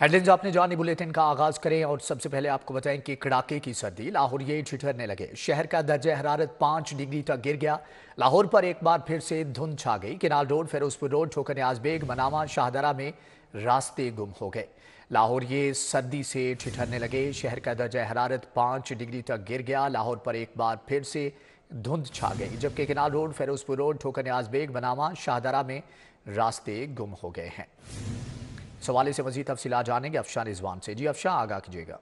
headlines आपने जानी bulletin का आगाज करें और सबसे पहले आपको बताएं कि कड़ाके की सर्दी लाहौर ये ठिठरने लगे शहर का दर्ज हरारत पांच डिग्री तक गिर गया लाहौर पर एक बार फिर से धुंध छा गई किनाल रोड फिरोजपुर रोड ठोकर आजबेग मनामा शाहदरा में रास्ते गुम हो गए लाहौर ये सर्दी से ठिठरने लगे शहर का दर्ज हरारत पांच डिग्री तक गिर गया लाहौर पर एक बार फिर से धुंध छा गई जबकि किनाल रोड फिरोजपुर रोड ठोकर आजबेग मनामा शाहदरा में रास्ते गुम हो गए हैं सवाले से मजीद तफसी जानेंगे अफशान रिजवान से जी अफशा आगा कीजिएगा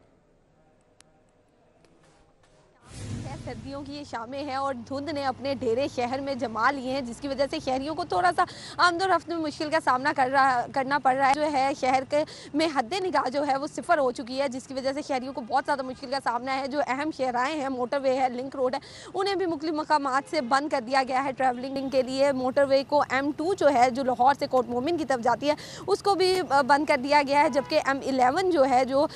सर्दियों की ये शामें हैं और धुंध ने अपने डेरे शहर में जमा लिए हैं जिसकी वजह से शहरियों को थोड़ा सा आमदो रफ्त में मुश्किल का सामना कर रहा करना पड़ रहा है जो है शहर के में हद निगाह जो है वो सिफर हो चुकी है जिसकी वजह से शहरियों को बहुत ज़्यादा मुश्किल का सामना है जो अहम शहराएँ हैं मोटरवे है लिंक रोड है उन्हें भी मुख्तु मकाम से बंद कर दिया गया है ट्रैवलिंग के लिए मोटरवे को एम जो है जो लाहौर से कोट मोमिन की तरफ जाती है उसको भी बंद कर दिया गया है जबकि एम जो है जो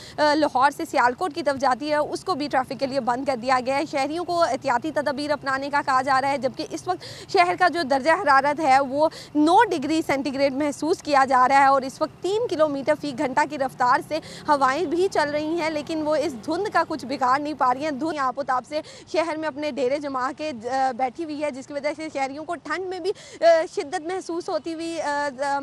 लाहौर से सियालकोट की तरफ जाती है उसको भी ट्रैफिक के लिए बंद कर दिया गया है शहरी गर्मियों को एहतियाती तदबीर अपनाने का कहा जा रहा है जबकि इस वक्त शहर का जो दर्जा हरारत है वो नौ डिग्री सेंटीग्रेड महसूस किया जा रहा है और इस वक्त तीन किलोमीटर फी घंटा की रफ्तार से हवाएं भी चल रही हैं लेकिन वो इस धुंध का कुछ बिगाड़ नहीं पा रही हैं धुंध आप उताप से शहर में अपने डेरे जमा के बैठी हुई है जिसकी वजह से शहरीों को ठंड में भी शिद्दत महसूस होती हुई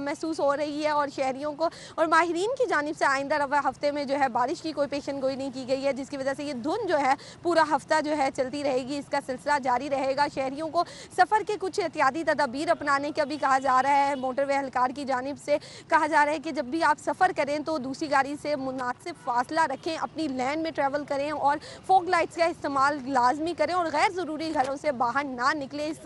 महसूस हो रही है और शहरियों को और माहरीन की जानब से आइंदा रवा हफ्ते में जो है बारिश की कोई पेशन गोई नहीं की गई है जिसकी वजह से ये धुंध जो है पूरा हफ्ता जो है चलती रहेगी इसका सिलसिला जारी रहेगा शहरियों को सफ़र के कुछ एहतियाती तदाबीर अपनाने का भी कहा जा रहा है मोटर वेहलकार की जानब से कहा जा रहा है कि जब भी आप सफ़र करें तो दूसरी गाड़ी से मुनासिब फासला रखें अपनी लैंड में ट्रैवल करें और फोक लाइट्स का इस्तेमाल लाजमी करें और गैर ज़रूरी घरों से बाहर ना निकलें इस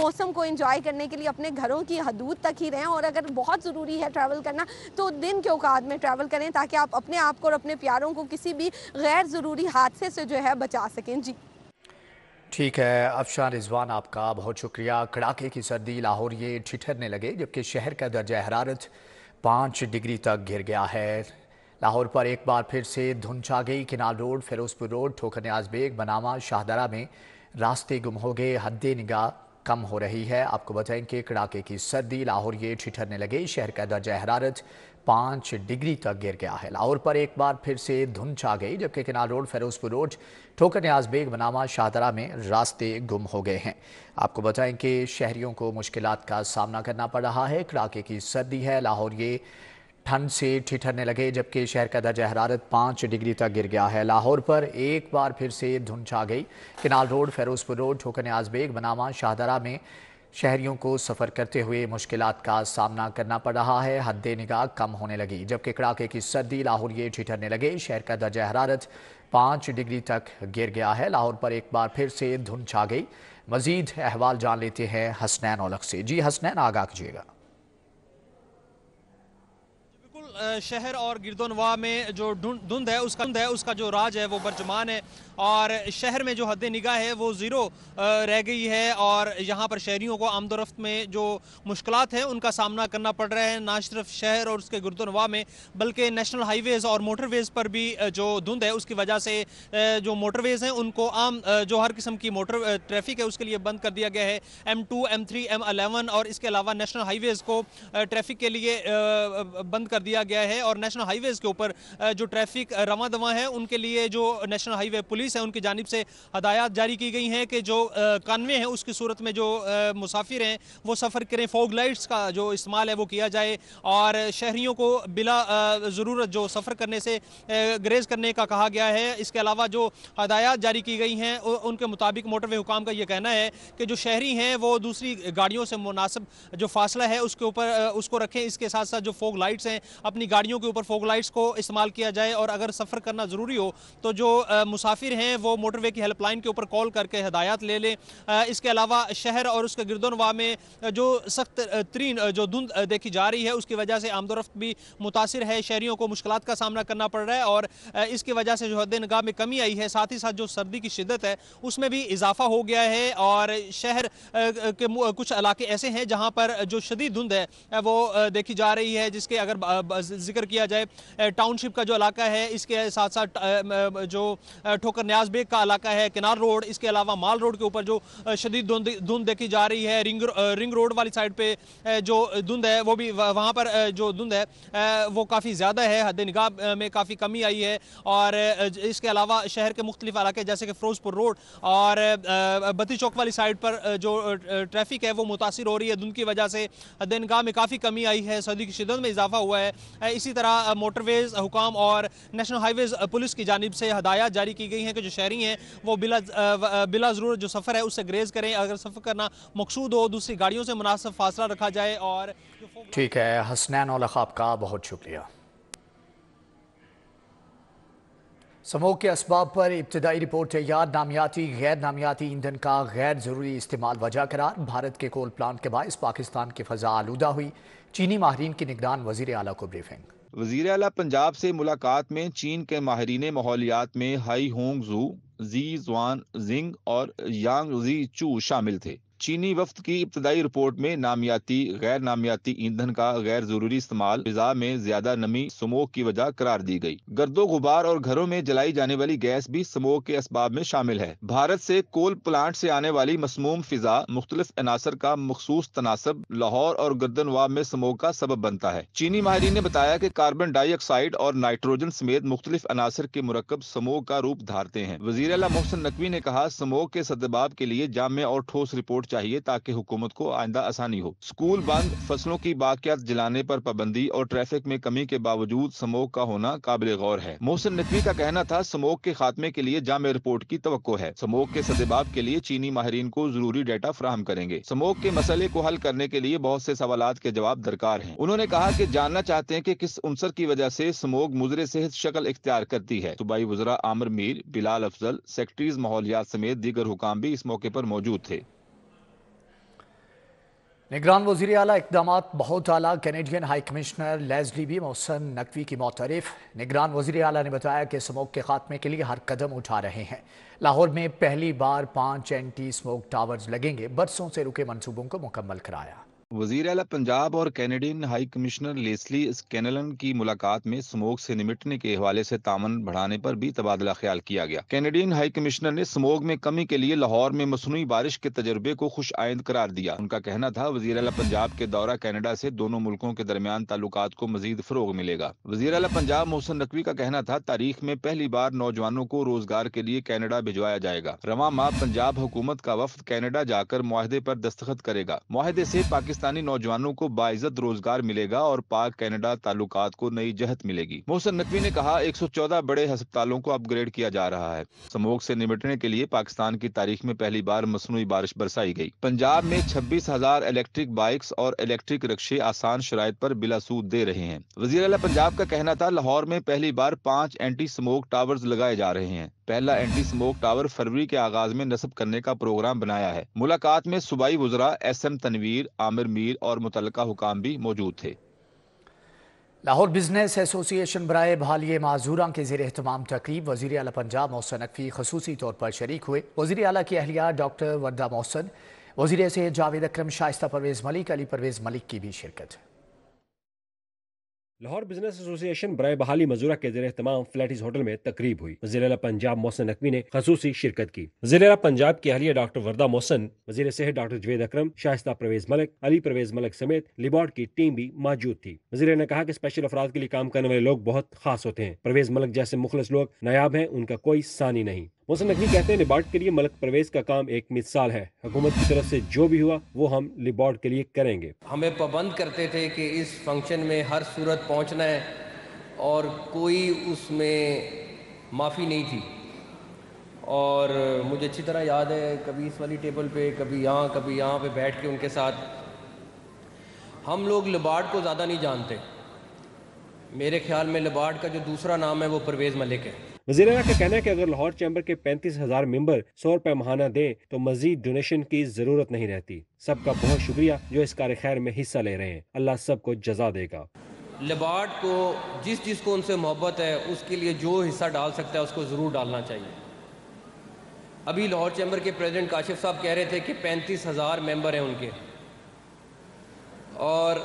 मौसम को इंजॉय करने के लिए अपने घरों की हदूद तक ही रहें और अगर बहुत ज़रूरी है ट्रैवल करना तो दिन के औकात में ट्रैवल करें ताकि आप अपने आप को और अपने प्यारों को किसी भी गैर ज़रूरी हादसे से जो है बचा सकें जी ठीक है अफशान रिजवान आपका बहुत शुक्रिया कड़ाके की सर्दी लाहौर ये ठिठरने लगे जबकि शहर का दर्जा हरारत पाँच डिग्री तक गिर गया है लाहौर पर एक बार फिर से धुन छा गई किनाल रोड फिरोजपुर रोड ठोकर न्याज बेग बनावा शाहदरा में रास्ते गुम हो गए हद निगाह कम हो रही है आपको बताएं कि कड़ाके की सर्दी लाहौर ये ठिठरने लगे शहर का दर्ज हरारत पाँच डिग्री तक गिर गया है लाहौर पर एक बार फिर से धुन छा गई जबकि किनार रोड फिरोजपुर रोड ठोकर न्याज बेग बनामा शाहदरा में रास्ते गुम हो गए हैं आपको बताएं कि शहरियों को मुश्किल का सामना करना पड़ रहा है कड़ाके की सर्दी है लाहौर ये ठंड से ठिठरने लगे जबकि शहर का दर्ज हरारत पाँच डिग्री तक गिर गया है लाहौर पर एक बार फिर से धुन छा गई किनाल रोड फेरोजपुर रोड ठोकर आजबेग बनामा शाहदरा में शहरियों को सफ़र करते हुए मुश्किल का सामना करना पड़ रहा है हद निगाह कम होने लगी जबकि कड़ाके की सर्दी लाहौर ये ठिठरने लगे शहर का दर्ज हरारत पाँच डिग्री तक गिर गया है लाहौर पर एक बार फिर से धुन छा गई मजीद अहवाल जान लेते हैं हसनैन ओलख से जी हसनैन आगा कीजिएगा शहर और गिरदोनवा में जो धुंध है उसका धुंध है उसका जो राज है वो बर्जमान है और शहर में जो हद निगाह है वो ज़ीरो रह गई है और यहाँ पर शहरीों को आमदोरफ्त में जो मुश्किल हैं उनका सामना करना पड़ रहा है ना सिर्फ शहर और उसके गुरदनवा में बल्कि नेशनल हाईवेज़ और मोटरवेज़ पर भी जो धुंध है उसकी वजह से जो मोटरवेज़ हैं उनको आम जो हर किस्म की मोटर ट्रैफिक है उसके लिए बंद कर दिया गया है M two M three M eleven और इसके अलावा नेशनल हाईवेज़ को ट्रैफिक के लिए बंद कर दिया गया है और नेशनल हाईवेज़ के ऊपर जो ट्रैफिक रवा दवा है उनके लिए जो नेशनल हाईवे पुलिस पुलिस है उनकी जानब से हदायत जारी की गई हैं कि जो कानवे हैं उसकी सूरत में जो मुसाफिर हैं वो सफ़र करें फोग लाइट्स का जो इस्तेमाल है वो किया जाए और शहरीों को बिला ज़रूरत जो सफ़र करने से ग्रेज़ करने का कहा गया है इसके अलावा जो हदायत जारी की गई हैं उनके मुताबिक मोटरवे हुकाम का ये कहना है कि जो शहरी हैं वो दूसरी गाड़ियों से मुनासब जो फासला है उसके ऊपर उसको रखें इसके साथ साथ जो फोग लाइट्स हैं अपनी गाड़ियों के ऊपर फोग लाइट्स को इस्तेमाल किया जाए और अगर सफ़र करना ज़रूरी हो तो जो मुसाफिर हैं वो मोटरवे की हेल्पलाइन के ऊपर कॉल करके हदायत ले लें इसके अलावा शहर और उसके गिरदोनवा में जो सख्त तरीन जो धुंध देखी जा रही है उसकी वजह से आमदोरफ्त भी मुतासर है शहरीों को मुश्किल का सामना करना पड़ रहा है और इसकी वजह से जो हद नगाह में कमी आई है साथ ही साथ जो सर्दी की शिदत है उसमें भी इजाफा हो गया है और शहर के कुछ इलाके ऐसे हैं जहाँ पर जो शदी धुंध है वो देखी जा रही है जिसके अगर जिक्र किया जाए टाउनशिप का जो इलाका है इसके साथ साथ जो ठोकर न्याज बेग का इलाका है किनार रोड इसके अलावा माल रोड के ऊपर जो शदीद धुंध देखी जा रही है रिंग रिंग रोड वाली साइड पे जो धुंध है वो भी वहाँ पर जो धुंध है वो काफ़ी ज़्यादा है हद निगाह में काफ़ी कमी आई है और इसके अलावा शहर के मुख्तलिफ इलाके जैसे कि फिरोजपुर रोड और बत्ती चौक वाली साइड पर जो ट्रैफिक है वो मुतासर हो रही है धुंध की वजह से हद निगाह में काफ़ी कमी आई है सर्दी की शिदत में इजाफा हुआ है इसी तरह मोटरवेज हुकाम और नेशनल हाईवेज पुलिस की जानब से हदायत जारी की गई हैं के जो शहरी हैं वो बिला बिला ज़रूर जो सफ़र है उससे ग्रेज करें अगर सफ़र करना मकसूद हो दूसरी गाड़ियों से मुनासब फासला रखा जाए और ठीक है हसनैन और लखाब का बहुत शुक्रिया समोग के इसबाब पर इब्तदाई रिपोर्ट तैयार नामियाती गैर नामियाती ईंधन का गैर ज़रूरी इस्तेमाल वजह करार भारत के कोल प्लांट के बायस पाकिस्तान की फ़जा आलूदा हुई चीनी माहरीन की निगरान वजीर अला को ब्रीफिंग वजीर अला पंजाब से मुलाकात में चीन के माहरीन माहौलियात में हाई होंग जू जी जवान जिंग और यांग जी चू शामिल थे चीनी वफ्त की इब्तदाई रिपोर्ट में नामियाती गैर नामियाती ईंधन का गैर जरूरी इस्तेमाल फिजा में ज्यादा नमी स्मोक की वजह करार दी गई गर्दो गुबार और घरों में जलाई जाने वाली गैस भी स्मोक के इसबाब में शामिल है भारत से कोल प्लांट से आने वाली मसमूम फिजा मुख्तलिफ अनासर का मखसूस तनासब लाहौर और गर्दनवाब में स्मोक का सबब बनता है चीनी माहरीन ने बताया की कार्बन डाइऑक्साइड और नाइट्रोजन समेत मुख्तलिफ अनासर के मरकब स्मोक का रूप धारते हैं वजीर मोहसन नकवी ने कहा स्मोक के सदबाब के लिए जामे और ठोस रिपोर्ट सपोर्ट चाहिए ताकि हुकूमत को आइंदा आसानी हो स्कूल बंद फसलों की बाकियात जलाने पर पाबंदी और ट्रैफिक में कमी के बावजूद स्मोक का होना काबिल गौर है मोहसिन नकवी का कहना था स्मोक के खात्मे के लिए जाम रिपोर्ट की तो है स्मोक के सदेबाब के लिए चीनी माहरीन को जरूरी डेटा फ्राहम करेंगे स्मोक के मसले को हल करने के लिए बहुत से सवाल के जवाब दरकार है उन्होंने कहा की जानना चाहते हैं की किस उनसर की वजह ऐसी स्मोक मुजरे सेहत शक्ल इख्तियार करती है सुबाई वजरा आमिर मीर बिलाल अफजल सेक्रेटरीज माहौलियात समेत दीगर हुकाम भी इस मौके आरोप मौजूद थे निगरान वजीर अला इकदाम बहुत अला कैनेडियन हाई कमिश्नर लेजली भी मोहसन नकवी की मोतरफ निगरान वजीर अला ने बताया कि स्मोक के खात्मे के लिए हर कदम उठा रहे हैं लाहौर में पहली बार पाँच एंटी स्मोक टावर्स लगेंगे बरसों से रुके मनसूबों को मुकम्मल कराया वजीर अला पंजाब और Canadian high commissioner Leslie Scanlan की मुलाकात में स्मोग से निमटने के हवाले से तामन बढ़ाने पर भी तबादला ख्याल किया गया कैनेडियन हाई कमिश्नर ने स्मोग में कमी के लिए लाहौर में मसनू बारिश के तजर्बे को खुश आयद करार दिया उनका कहना था वजीर अला पंजाब के दौरा कैनेडा से दोनों मुल्कों के दरमियान ताल्लुक को मजीद फरोग मिलेगा वजीर अला पंजाब मोहसन नकवी का कहना था तारीख में पहली बार नौजवानों को रोजगार के लिए कैनेडा भिजवाया जाएगा रवा माह पंजाब हुकूमत का वफद कैनेडा जाकर माहदे पर दस्तखत करेगा माहदे ऐसी पाकिस्तान पाकिस्तानी नौजवानों को बाइजत रोजगार मिलेगा और पाक कैनेडा ताल्लुकात को नई जहत मिलेगी मोहसन नकवी ने कहा 114 बड़े हस्पतालों को अपग्रेड किया जा रहा है समोक से निपटने के लिए पाकिस्तान की तारीख में पहली बार मसनू बारिश बरसाई गई पंजाब में छब्बीस हजार इलेक्ट्रिक बाइक्स और इलेक्ट्रिक रिक्शे आसान शराय पर बिलासूद दे रहे हैं वजीर पंजाब का कहना था लाहौर में पहली बार पाँच एंटी स्मोक टावर्स लगाए जा रहे हैं पहला एंटी स्मोक टावर फरवरी के आगाज में नस्ब करने का प्रोग्राम बनाया है मुलाकात में सूबाई वजरा एस एम तनवीर आमिर मीर और मुतल हुकाम भी मौजूद थे लाहौर बिजनेस एसोसिएशन बरए बहाली माजूरा के जेर अहतमाम तकरीब वजी अल पंजाब मोहसन नकवी खसूसी तौर पर शरीक हुए वजी अला की अहलिया डॉक्टर वर्दा मोहसन वजीर से जावेद अक्रम शाइस्ता परवेज़ मलिक अली परवेज़ मलिक की भी शिरकत है लाहौर बिजनेस एसोसिएशन बरए बहाली मजूरा के जरिए तमाम फ्लैटिस होटल में तकरीब हुई वजीर पंजाब मोहसन नकवी ने खसूसी शिरकत की वजीर पंजाब की अहलिया डॉक्टर वर्दा मोहसन वजीर सेहत डॉक्टर जवेद अक्रम शाइस्ता परवेज मलिक अली परवेज मलिक समेत लिबॉर्ड की टीम भी मौजूद थी वजीर ने कहा की स्पेशल अफराद के लिए काम करने वाले लोग बहुत खास होते हैं परवेज मलिक जैसे मुखलस लोग नायाब है उनका कोई सानी नहीं मौसम नकवी कहते हैं लिबार्ट के लिए मलक प्रवेश का काम एक मिसाल है हुकूमत की तरफ से जो भी हुआ वो हम लिबार्ट के लिए करेंगे हमें पाबंद करते थे कि इस फंक्शन में हर सूरत पहुंचना है और कोई उसमें माफ़ी नहीं थी और मुझे अच्छी तरह याद है कभी इस वाली टेबल पे कभी यहाँ कभी यहाँ पे बैठ के उनके साथ हम लोग लिबार्ड को ज़्यादा नहीं जानते मेरे ख्याल में लिबार्ड का जो दूसरा नाम है वो परवेज़ मलिक है वजीर अला का कहना है कि अगर लाहौर चैम्बर के पैंतीस हजार मेम्बर सौ रुपए महाना दें तो मजीद डोनेशन की जरूरत नहीं रहती सबका बहुत शुक्रिया जो इस कार खैर में हिस्सा ले रहे हैं अल्लाह सबको जजा देगा लबार्ड को जिस को उनसे मोहब्बत है उसके लिए जो हिस्सा डाल सकता है उसको ज़रूर डालना चाहिए अभी लाहौर चैम्बर के प्रेसिडेंट काशिफ साहब कह रहे थे कि पैंतीस हज़ार मेम्बर हैं उनके और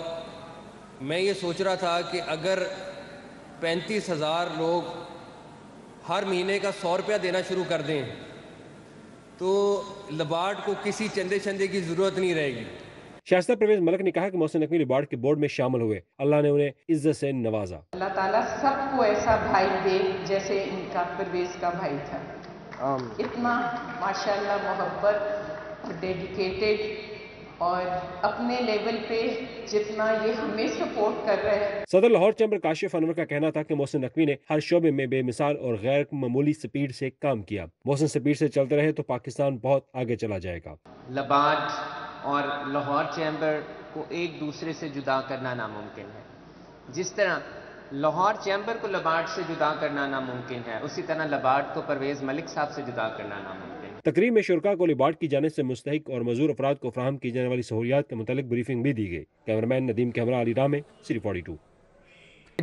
मैं ये सोच रहा था कि अगर पैंतीस हज़ार लोग हर महीने का सौ रुपया देना शुरू कर दें तो लबार्ड को किसी चंदे चंदे की ज़रूरत नहीं रहेगी शास्त्र परवेज मलक ने कहा कि मोहसिन नकवी लबार्ड के बोर्ड में शामिल हुए अल्लाह ने उन्हें इज्जत से नवाजा अल्लाह ताला सबको ऐसा भाई दे जैसे इनका परवेज का भाई था इतना माशाल्लाह मोहब्बत डेडिकेटेड और अपने लेवल पे जितना ये हमें सपोर्ट कर रहे हैं सदर लाहौर चैम्बर काशिफ अनवर का कहना था कि मोहसिन नकवी ने हर शोबे में बेमिसाल और गैर मामूली स्पीड से काम किया मोहसिन स्पीड से चलते रहे तो पाकिस्तान बहुत आगे चला जाएगा लबाद और लाहौर चैम्बर को एक दूसरे से जुदा करना नामुमकिन है जिस तरह लाहौर चैम्बर को लबाड से जुदा करना नामुमकिन है उसी तरह लबाड को परवेज़ मलिक साहब से जुदा करना नामुमकिन तकरीब में शुरा को लिबाट की जाने से मुस्तक और मजूर अफराद को फ्राहम की जाने वाली सहूलियात के मतलब ब्रीफिंग भी दी गई कैमरामैन नदीम कैमरा अली रामे सिरी फोर्टी टू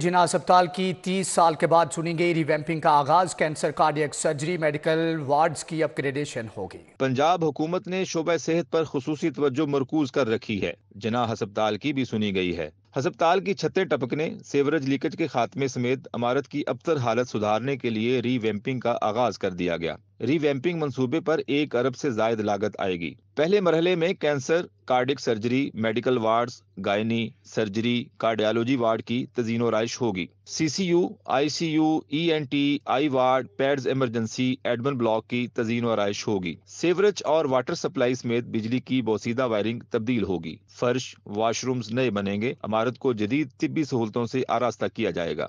जिना अस्पताल की तीस साल के बाद सुनी गई रिवैम्पिंग का आगाज cancer cardiac surgery medical wards की अपग्रेडेशन होगी पंजाब हुकूमत ने शोबा सेहत पर खसूसी तवज्जो मरकूज कर रखी है जिना अस्पताल की भी सुनी गई है अस्पताल की छतें टपकने सेवरेज लीकेज के खात्मे समेत इमारत की अबतर हालत सुधारने के लिए रिवैम्पिंग का आगाज कर दिया गया रिवैम्पिंग मंसूबे पर एक अरब से जायद लागत आएगी पहले मरहले में cancer cardiac surgery medical ward gynae surgery cardiology ward की तजीनो राइश होगी CCU ICU ENT e eye ward peds emergency admin block की तजीन राइश होगी सेवरेज और वाटर सप्लाई समेत बिजली की बोसीदा वायरिंग तब्दील होगी फर्श वाशरूम नए बनेंगे इमारत को जदीद तिबी सहूलतों से आरास्ता किया जाएगा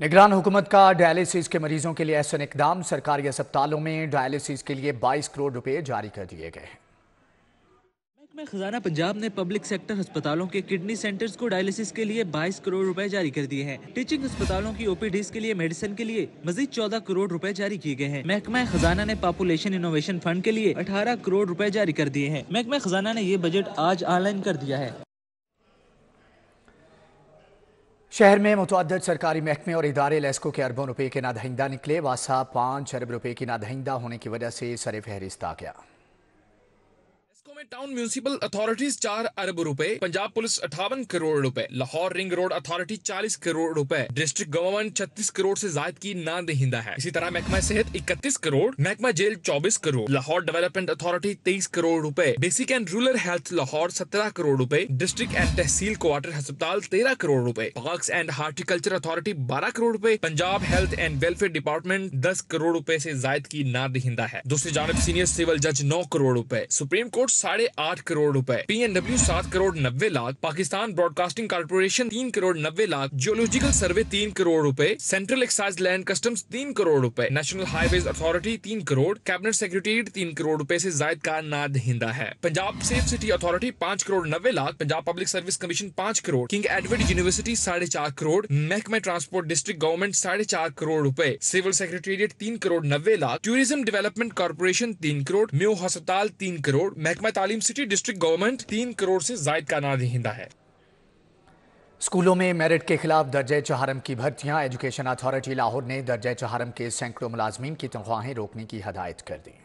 निगरान हुकूमत का डायलिसिस के मरीजों के लिए ऐसा इकदाम सरकारी अस्पतालों में डायलिसिस के लिए 22 करोड़ रुपए जारी कर दिए गए हैं में खजाना पंजाब ने पब्लिक सेक्टर अस्पतालों के किडनी सेंटर्स को डायलिसिस के लिए 22 करोड़ रुपए जारी कर दिए हैं टीचिंग अस्पतालों की ओपीडीज के लिए मेडिसिन के लिए मजीद 14 करोड़ रुपए जारी किए गए हैं महकमा खजाना ने पॉपुलेशन इनोवेशन फंड के लिए 18 करोड़ रुपए जारी कर दिए हैं महकमा खजाना ने ये बजट आज ऑनलाइन कर दिया है शहर में मुतद सरकारी महकमे और इदारे लेस्को के अरबों रुपये के नादहिंदा निकले वासा पाँच अरब रुपये की नादहिंदा होने की वजह से सर फहरिस्त आ गया में टाउन म्यूनिसिपल अथॉरिटीज चार अरब रुपए पंजाब पुलिस अठावन करोड़ रुपए लाहौर रिंग रोड अथॉरिटी चालीस करोड़ रुपए डिस्ट्रिक्ट गवर्नमेंट छत्तीस करोड़ से जायद की ना दहिंदा है इसी तरह महकमा सेहत इकतीस करोड़ महकमा जेल चौबीस करोड़ लाहौर डेवलपमेंट अथॉरिटी तेईस करोड़ रूपए basic and rural health Lahore सत्रह करोड़ रूपए डिस्ट्रिक्ट एंड तहसील क्वार्टर अस्पताल तेरह करोड़ रूपए पार्क एंड हार्टिकल्चर अथॉरिटी बारह करोड़ रूपए Punjab health and welfare department दस करोड़ रूपए ऐसी जायद की ना दहिंदा है दूसरी जानब सीनियर सिविल जज नौ करोड़ रूपए सुप्रीम कोर्ट साढ़े आठ करोड़ रुपए पी डब्ल्यू सात करोड़ नब्बे लाख पाकिस्तान ब्रॉडकास्टिंग कारपोरेशन तीन करोड़ नब्बे लाख जियोलॉजिकल सर्वे तीन करोड़ रुपए सेंट्रल एक्साइज लैंड कस्टम्स तीन करोड़ रुपए नेशनल हाईवेज अथॉरिटी तीन करोड़ कैबिनेट सेक्रेटेरिएट तीन करोड़ रुपए से जायद का नाद हिंदा है पंजाब सेफ सिटी अथॉरिटी पांच करोड़ नब्बे lakh Punjab public service commission पांच करोड़ किंग एडवर्ड यूनिवर्सिटी साढ़े चार करोड़ महकमा ट्रांसपोर्ट डिस्ट्रिक्ट गवर्नमेंट साढ़े चार करोड़ रूपए सिविल सेक्रेटेरिएट तीन करोड़ नब्बे लाख टूरिज्म डेवलपमेंट कारपोरेशन तीन करोड़ म्यू अस्पताल तीन करोड़ महकमा तालीम सिटी डिस्ट्रिक्ट गवर्नमेंट तीन करोड़ से जायद का हिंदा है स्कूलों में मेरिट के खिलाफ दर्ज चहारम की भर्तियां एजुकेशन अथॉरिटी लाहौर ने दर्ज चहारम के सैकड़ों मुलाजमीन की तनख्वाहें रोकने की हदायत कर दी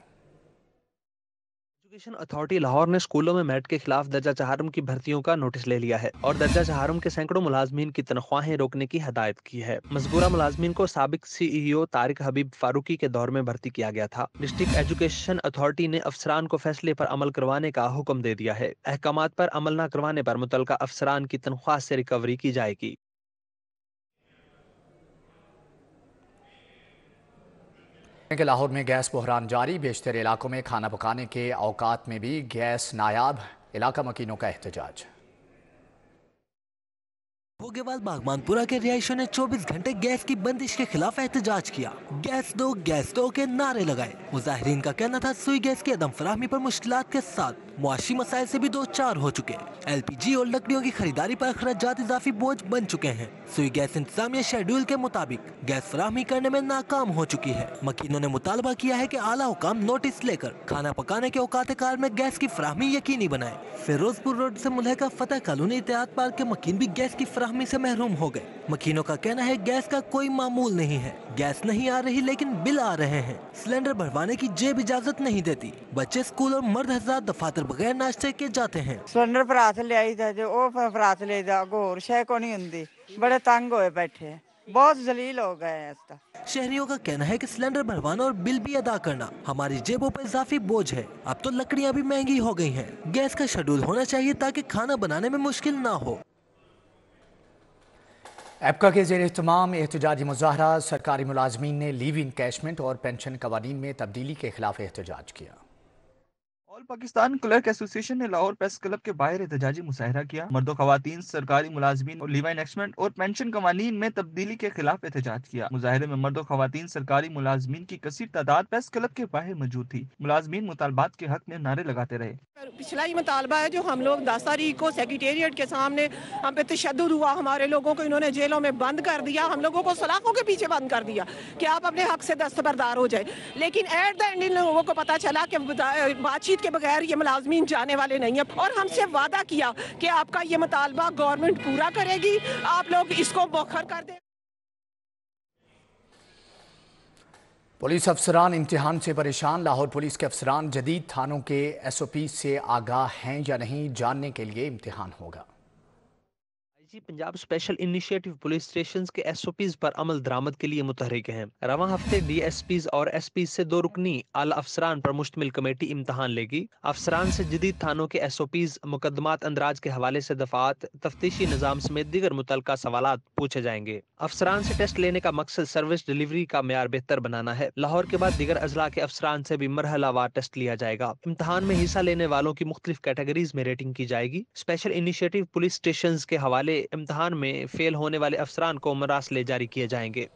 एजुकेशन अथॉरिटी लाहौर ने स्कूलों में मेट के खिलाफ दर्जा चहारम की भर्तियों का नोटिस ले लिया है और दर्जा चहारम के सैकड़ों मुलाजमीन की तनख्वाहें रोकने की हदायत की है मजबूरा मुलाजमीन को सबक सीईओ e तारिक हबीब फारूकी के दौर में भर्ती किया गया था डिस्ट्रिक्ट एजुकेशन अथॉरिटी ने अफसरान को फैसले आरोप अमल करवाने का हुक्म दे दिया है अहकाम आरोप अमल न करवाने आरोप मुतल अफसरान की तनख्वाह ऐसी रिकवरी की जाएगी कि लाहौर में गैस बहरान जारी बेशतर इलाकों में खाना पकाने के अवकात में भी गैस नायाब इलाका मकीनों का एहतजाज भोगेवाल बागमानपुरा के रिहायशों ने 24 घंटे गैस की बंदिश के खिलाफ एहतजाज किया गैस दो गैस दो के नारे लगाए मुजाहरीन का कहना था सुई गैस की अदम फराहमी पर मुश्किल के साथ मुआशी मसाइल से भी दो चार हो चुके हैं एलपीजी और लकड़ियों की खरीदारी पर अखराज इजाफी बोझ बन चुके हैं सुई गैस इंतजामिया शेड्यूल के मुताबिक गैस फ्राहमी करने में नाकाम हो चुकी है मकीनों ने मुतालबा किया है की कि आला हुकाम नोटिस लेकर खाना पकाने के औकात कार में गैस की फ्राहमी यकीनी बनाए फिरोजपुर रोड ऐसी मुलहका फतेह कॉलोनी इतिहाद पार्क के मकीन भी गैस की फ्राहमी ऐसी महरूम हो गए मकीनों का कहना है गैस का कोई मामूल नहीं है गैस नहीं आ रही लेकिन बिल आ रहे हैं सिलेंडर भरवाने की जेब इजाजत नहीं देती बच्चे स्कूल और मर्द हजार दफातर कर बगैर नाश्ते के जाते हैं सिलेंडर भरात लियाई था जो वो ले लियाई था गोर शह को नहीं होंगी बड़े तंग हुए बैठे बहुत जलील हो गए हैं इसका शहरियों का कहना है कि सिलेंडर भरवाना और बिल भी अदा करना हमारी जेबों पर इजाफी बोझ है अब तो लकड़ियाँ भी महंगी हो गई हैं गैस का शेड्यूल होना चाहिए ताकि खाना बनाने में मुश्किल ना हो एपका के जेर तमाम एहतजाजी मुजाहरा सरकारी मुलाजमीन ने लीव कैशमेंट और पेंशन कवानीन में तब्दीली के खिलाफ एहतजाज किया ऑल पाकिस्तान क्लर्क एसोसिएशन ने लाहौर प्रेस क्लब के बाहर एहतजाजी मुशाहरा किया मर्दो खातन सरकारी मुलाजमी और लिवा इनेक्समेंट और पेंशन कवानी में तब्दीली के खिलाफ एहतजाज किया मुजाहरे में मर्दो खातन सरकारी मुलाजमीन की कसर तादाद प्रेस क्लब के बाहर मौजूद थी मुलाजमीन मुतालबात के हक में नारे लगाते रहे पिछला ही मुतालबा है जो हम लोग दस तारीख को सेक्रेटेरिएट के सामने हम पे तशद हुआ हमारे लोगों को इन्होंने जेलों में बंद कर दिया हम लोगों को सलाखों के पीछे बंद कर दिया कि आप अपने हक से दस्तबरदार हो जाए लेकिन एट द एंड इन लोगों को पता चला कि बातचीत के बगैर ये मुलाजमीन जाने वाले नहीं है और हमसे वादा किया कि आपका ये मुतालबा गवर्नमेंट पूरा करेगी आप लोग इसको बखर कर दे पुलिस अफसरान इम्तिहान से परेशान लाहौर पुलिस के अफसरान जदीद थानों के एस ओ पी से आगाह हैं या नहीं जानने के लिए इम्तिहान होगा Punjab special initiative police station के एसओपीज पर अमल दरामद के लिए मुतहरिक हैं रवा हफ्ते डी और एस पी ऐसी दो रुकनी आला अफसरान पर मुश्तमिल कमेटी इम्तहान लेगी अफसरान से जदीद थानों के एस ओ पीज मुकदमात अंदराज के हवाले से दफात तफ्तीशी निजाम समेत दीगर मुतल सवाल पूछे जाएंगे अफसरान से टेस्ट लेने का मकसद सर्विस डिलीवरी का मैार बेहतर बनाना है लाहौर के बाद दीगर अजला के अफसरान से भी मरहलावार टेस्ट लिया जाएगा इम्तहान में हिस्सा लेने वालों की मुख्तलिफ कैटेगरीज में रेटिंग की जाएगी स्पेशल इनिशिएटिव पुलिस स्टेशन के हवाले इम्तहान में फेल होने वाले अफसरान को मरासले जारी किए जाएंगे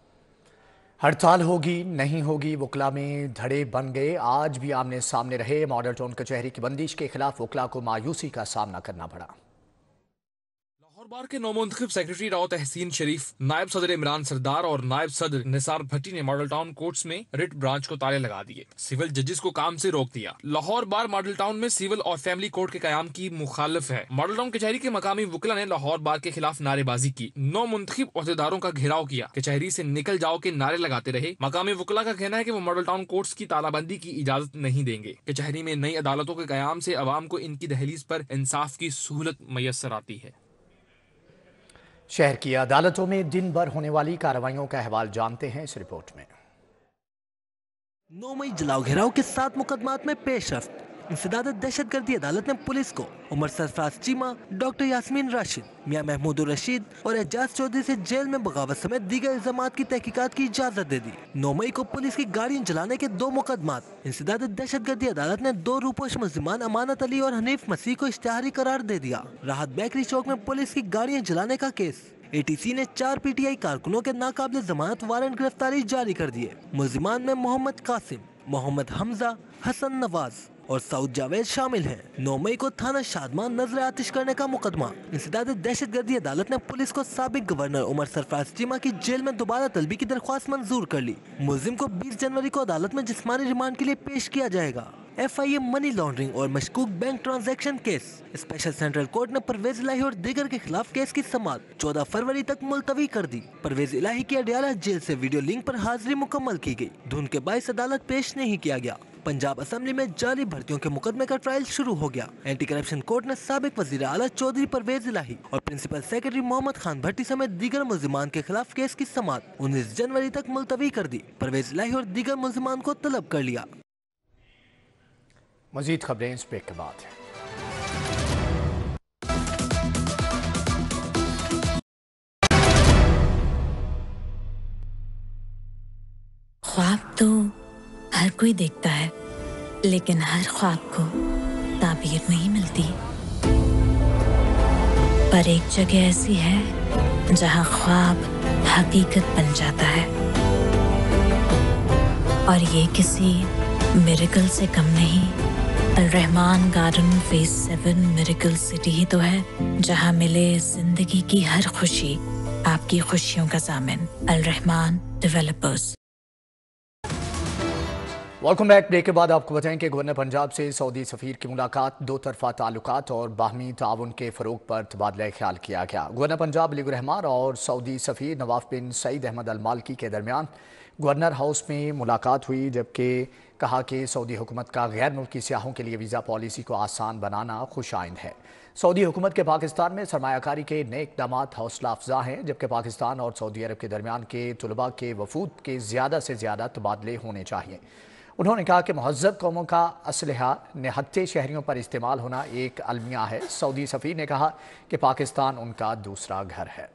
हड़ताल होगी नहीं होगी वकला में धड़े बन गए आज भी आमने सामने रहे मॉडल टाउन कचहरी की बंदिश के खिलाफ वकला को मायूसी का सामना करना पड़ा बार के नौमंत सेक्रेटरी राव तहसीन शरीफ नायब सदर इमरान सरदार और नायब सदर निसार भट्टी ने मॉडल टाउन कोर्ट्स में रिट ब्रांच को ताले लगा दिए सिविल जजेस को काम से रोक दिया लाहौर बार मॉडल टाउन में सिविल और फैमिली कोर्ट के क्याम की मुखालफ है मॉडल टाउन कचहरी के मकामी वकला ने लाहौर बार के खिलाफ नारेबाजी की नौ मुंतब अहदेदारों का घेराव किया कचहरी ऐसी निकल जाओ के नारे लगाते रहे मकामी वकला का कहना है की वो मॉडल टाउन कोर्ट की तालाबंदी की इजाजत नहीं देंगे कचहरी में नई अदालतों के क्याम ऐसी अवाम को इनकी दहलीज आरोप इंसाफ की सहूलत मैसर आती है शहर की अदालतों में दिन भर होने वाली कार्रवाइयों का अहवाल जानते हैं इस रिपोर्ट में नौ मई जलाओ घेराव के साथ मुकदमात में पेश रफ्त इंसदाद दहशत गर्दी अदालत ने पुलिस को उमर सरफराज चीमा डॉक्टर यासमीन राशिद मियाँ महमूद रशीद और एजाज चौधरी से जेल में बगावत समेत दीगर इल्जाम की तहकीकत की इजाजत दे दी नौ मई को पुलिस की गाड़ियाँ जलाने के दो मुकदमा इंसदाद दहशत गर्दी अदालत ने दो रूपोश मुजमान अमानत अली और हनीफ मसीह को इश्तेहारी करार दे दिया राहत बैकरी चौक में पुलिस की गाड़ियाँ जलाने का केस एटीसी ने चार पीटीआई कारकुनों के नाकाबिल जमानत वारंट गिरफ्तारी जारी कर दिए मुलजिमान में मोहम्मद कासिम मोहम्मद हमजा हसन नवाज और साउथ जावेद शामिल हैं नौ मई को थाना शादमान नजर आतिश करने का मुकदमा इंसदाद दहशत गर्दी अदालत ने पुलिस को सबक गवर्नर उमर सरफराज चीमा की जेल में दोबारा तलबी की दरख्वास्त मंजूर कर ली मुलिम को बीस जनवरी को अदालत में जिसमानी रिमांड के लिए पेश किया जाएगा F I A money laundering और मशकूक bank transaction case special central court ने परवेज इलाही और दीगर के खिलाफ केस की समात 14 फरवरी तक मुलतवी कर दी परवेज इलाही की अडियाला जेल से वीडियो लिंक पर हाजिरी मुकम्मल की गई धुन के बाईस अदालत पेश नहीं किया गया पंजाब असम्बली में जारी भर्तियों के मुकदमे का ट्रायल शुरू हो गया एंटी करप्शन कोर्ट ने सबक वजी अला चौधरी परवेज इलाही और प्रिंसिपल सेक्रेटरी मोहम्मद खान भट्टी समेत दीगर मुलजमान के खिलाफ केस की समात उन्नीस जनवरी तक मुलतवी कर दी परवेज इलाही और दीगर मुलजमान को तलब कर लिया मजीद खबरें इस के बाद हर कोई देखता है लेकिन हर ख्वाब को ताबीर नहीं मिलती पर एक जगह ऐसी है जहां ख्वाब हकीकत बन जाता है और ये किसी मेरिकल से कम नहीं Rehman garden phase seven miracle city ही तो है जहां मिले जिंदगी की हर खुशी आपकी खुशियों का Al Rehman developers welcome back break के बाद आपको बताएं कि गवर्नर पंजाब से सऊदी सफ़ीर की मुलाकात दो तरफा ताल्लुकात और बाहमी ताउन के फ़रोग पर तबादला ख्याल किया गया गवर्नर पंजाब अली रहमान और सऊदी सफ़ीर Nawaf bin Saeed Ahmed Almalki के दरमियान गवर्नर हाउस में मुलाकात हुई जबकि कहा कि सऊदी हुकूमत का गैर मुल्की सियाहों के लिए वीज़ा पॉलिसी को आसान बनाना खुश आइंद है सऊदी हुकूमत के पाकिस्तान में सरमाकारी के नए इकदाम हौसला अफजा हैं जबकि पाकिस्तान और सऊदी अरब के दरमियान के तलबा के वफूद के ज़्यादा से ज़्यादा तबादले होने चाहिए उन्होंने कहा कि महजब कौमों का इसलहा नहत्ते शहरीों पर इस्तेमाल होना एक अलमिया है सऊदी सफ़ी ने कहा कि पाकिस्तान उनका दूसरा घर है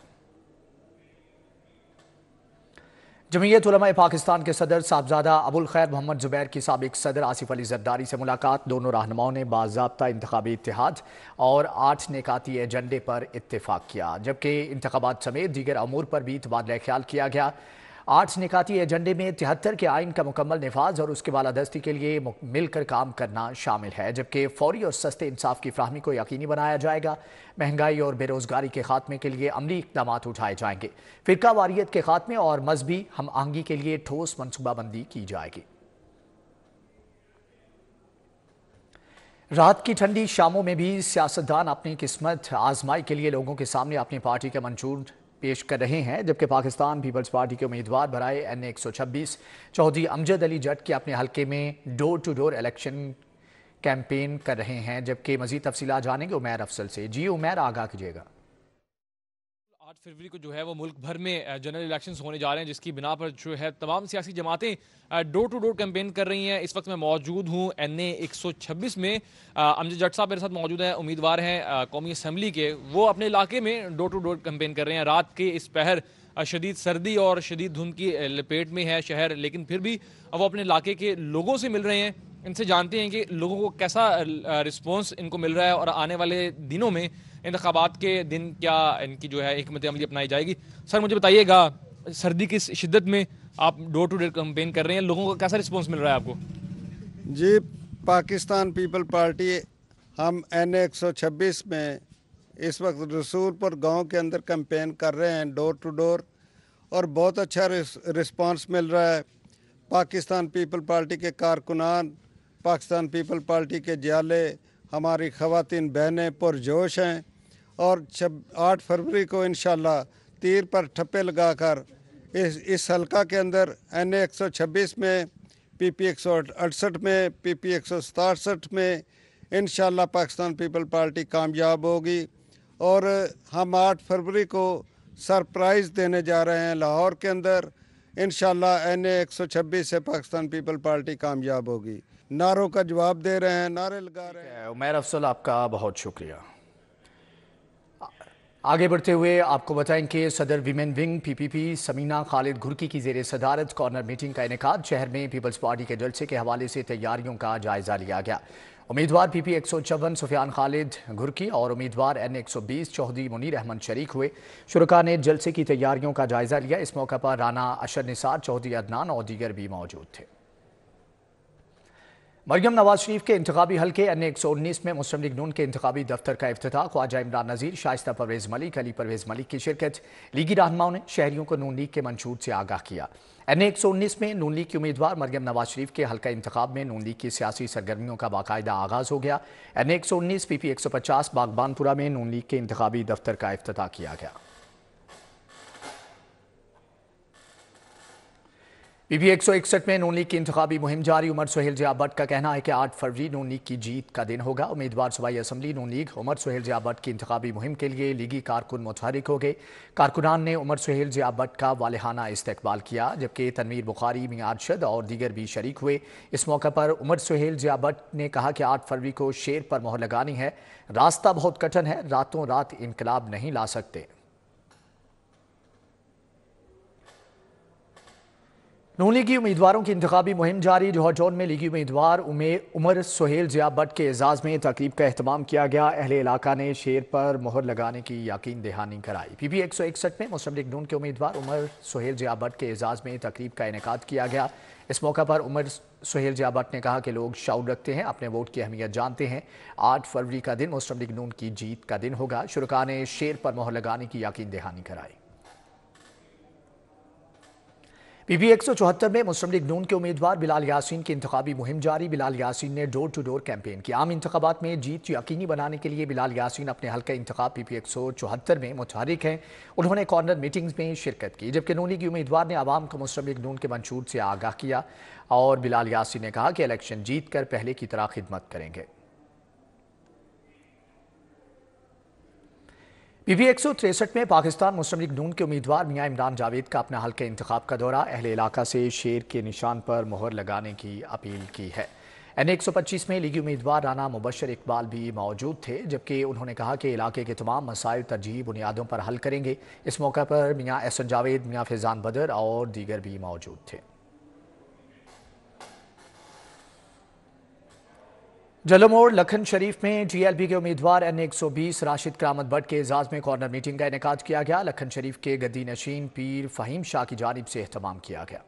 जमीयत पाकिस्तान के सदर साहबजादा अबुल खैर मोहम्मद जुबैर की सबक सदर आसिफ अली जरदारी से मुलाकात दोनों रहनुमाओं ने बाबा इंतबी इतिहाद और आठ निकाती एजेंडे पर इतफाक़ किया जबकि इंतबात समेत दीगर अमूर पर भी तबादला ख्याल किया गया आठ निकाती एजेंडे में तिहत्तर के आइन का मुकम्मल नफाज और उसके बालादस्ती के लिए मिलकर काम करना शामिल है जबकि फौरी और सस्ते इंसाफ की फ्राहमी को यकीनी बनाया जाएगा महंगाई और बेरोजगारी के खात्मे के लिए अमली इकदाम उठाए जाएंगे फिरका वारियत के खात्मे और मजहबी हम आहंगी के लिए ठोस मनसूबाबंदी की जाएगी रात की ठंडी शामों में भी सियासतदान अपनी किस्मत आजमाई के लिए लोगों के सामने अपनी पार्टी के मंजूर पेश कर रहे हैं जबकि पाकिस्तान पीपल्स पार्टी के उम्मीदवार भराए एन ए एक सौ छब्बीस चौधरी अमजद अली जट के अपने हलके में door to door election campaign कर रहे हैं जबकि मजीद तफसीला जानेंगे उमेर अफसल से जी उमेर आगाह कीजिएगा आठ फरवरी को जो है वो मुल्क भर में जनरल इलेक्शंस होने जा रहे हैं जिसकी बिना पर जो है तमाम सियासी जमातें डोर टू डोर कैंपेन कर रही हैं इस वक्त मैं मौजूद हूं एन ए एक सौ छब्बीस में अमजद जट साहब मेरे साथ मौजूद हैं उम्मीदवार हैं कौमी असम्बली के वो अपने इलाके में डोर टू डोर कैंपेन कर रहे हैं रात के इस पहर शदीद सर्दी और शदीद धुंध की लपेट में है शहर लेकिन फिर भी वो अपने इलाके के लोगों से मिल रहे हैं इनसे जानते हैं कि लोगों को कैसा रिस्पॉन्स इनको मिल रहा है और आने वाले दिनों में इंतबात के दिन क्या इनकी जो है हमत अमली अपनाई जाएगी सर मुझे बताइएगा सर्दी की शिद्दत में आप डोर टू डोर कम्पेन कर रहे हैं लोगों का कैसा रिस्पॉन्स मिल रहा है आपको जी पाकिस्तान पीपल पार्टी हम एन एक सौ छब्बीस में इस वक्त रसूलपुर गांव के अंदर कम्पेन कर रहे हैं डोर टू डोर और बहुत अच्छा रिस्पांस मिल रहा है पाकिस्तान पीपल पार्टी के कारकुनान पाकिस्तान पीपल पार्टी के जाले हमारी खातिन बहनें पुरजोश हैं और छब आठ फरवरी को इन तीर पर ठप्पे लगाकर इस इस हलका के अंदर एन ए एक में पी पी एक में पी पी एक में इन पाकिस्तान पीपल पार्टी कामयाब होगी और हम आठ फरवरी को सरप्राइज़ देने जा रहे हैं लाहौर के अंदर इन शाला एन ए एक से पाकिस्तान पीपल पार्टी कामयाब होगी नारों का जवाब दे रहे हैं नारे लगा रहे हैं उमेर अफसल आपका बहुत शुक्रिया आगे बढ़ते हुए आपको बताएं कि सदर women wing PPP Samina Khalid Ghurki की जेर सदारत कॉर्नर मीटिंग का इनका शहर में पीपल्स पार्टी के जलसे के हवाले से तैयारियों का जायजा लिया गया उम्मीदवार पी पी एक सौ चौवन सुफियान खालिद घुरकी और उम्मीदवार एन एक सौ बीस चौधरी मुनीर अहमद शरीक हुए शुरुका ने जलसे की तैयारियों का जायजा लिया इस मौके पर राना अशर निसार चौधरी अदनान और दीगर भी मौजूद थे मरियम नवाज शरीफ के इंतबी हल्के अन्य एक सौ उन्नीस में मुस्लिम लीग नून के इंतबी दफ्तर का अफ्त ख्वाजा इमरान नजीर शाइस्ता परवेज मलिक अली परवेज मलिक की शिरकत लीगी रहनमाओं ने शहरीों को नून लीग के मंशूर से आगाह किया एन एक सौ उन्नीस में नून लीग की उम्मीदवार मरियम नवाज शरीफ के हल्का इंतबाब में नून लीग की सियासी सरगर्मियों का बाकायदा आगाज हो गया एन ए एक सौ उन्नीस पी पी एक सौ पचास बागबानपुरा में नून लीग के इंतबी दफ्तर का अफ्त किया गया पीबी एक सौ इकसठ में नून लीग की इंतबी मुहिम जारी उमर सुहेल जिया भट्ट का कहना है कि आठ फरवरी नून लीग की जीत का दिन होगा उम्मीदवार सूबाई असम्बली नून लीग उमर सुहेल जया भट्ट की इंतबी मुहिम के लिए लीगी कारकुन मुतहरिक हो गए कारकुनान ने उमर सुहेल जिया भट्ट का वालहाना इस्तकबाल किया जबकि तनवीर बुखारी मियाँ अरशद और दीगर भी शरीक हुए इस मौके पर उमर सुहेल जया भट्ट ने कहा कि आठ फरवरी को शेर पर मोहर लगानी है रास्ता बहुत कठिन है रातों रात इनकलाब नहीं ला सकते नून लीगी उम्मीदवारों की इंतबी मुहिम जारी जौहर जोन में लीगी उम्मीदवार उमर सुहेल जिया भट्ट के एजाज़ में तकरीब का अहतमाम किया गया अहले इलाका ने शेर पर मोहर लगाने की यकीन दहानी कराई पी पी एक सौ इकसठ में मुस्लिम लीग नून के उम्मीदवार उमर सुहेल जिया भट्ट के एजाज़ में तकरीब का इनका किया गया इस मौका पर उमर सुहेल जिया भट्ट ने कहा कि लोग शाउट रखते हैं अपने वोट की अहमियत जानते हैं आठ फरवरी का दिन मुस्लिम लीग नून की जीत का दिन होगा शुरुआ ने शेर पर मोहर लगाने की यकीन दहानी कराई पी एक सौ चौहत्तर में मुस्लिम लीग नून के उम्मीदवार बिलाल यासीन की इंतबी मुहिम जारी बिलाल यासीन ने डोर टू डोर कैंपेन की आम इंतबात में जीत यकीनी बनाने के लिए बिलाल यासीन अपने हल्का इंतब पी पी एक सौ चौहत्तर में मुतहरिक हैं उन्होंने कॉर्नर मीटिंग्स में शिरकत की जबकि नूनी की उम्मीदवार ने आवाम को मुस्लिम लीग नून के मंशूर से आगाह किया और बिलाल यासिन ने कहा कि इलेक्शन जीत कर पहले की तरह खिदमत करेंगे पीवी एक में पाकिस्तान मुस्लिम लीग नून के उम्मीदवार मियाँ इमरान जावेद का अपना हल्के इंतखब का दौरा अहले इलाका से शेर के निशान पर मोहर लगाने की अपील की है एन एक सौ पच्चीस में लीगी उम्मीदवार राना मुबशर इकबाल भी मौजूद थे जबकि उन्होंने कहा कि इलाके के तमाम मसाइल तरजीह बुनियादों पर हल करेंगे इस मौका पर मियाँ एहसन जावेद मियाँ फैज़ान बदर और दीगर भी मौजूद थे जलमोड़ लखन शरीफ में जीएलपी के उम्मीदवार एन 120 राशिद करामत भट्ट के एजाज में कॉर्नर मीटिंग का इनका किया गया लखन शरीफ के गद्दी नशीन पीर फहीम शाह की जानब से अहतमाम किया गया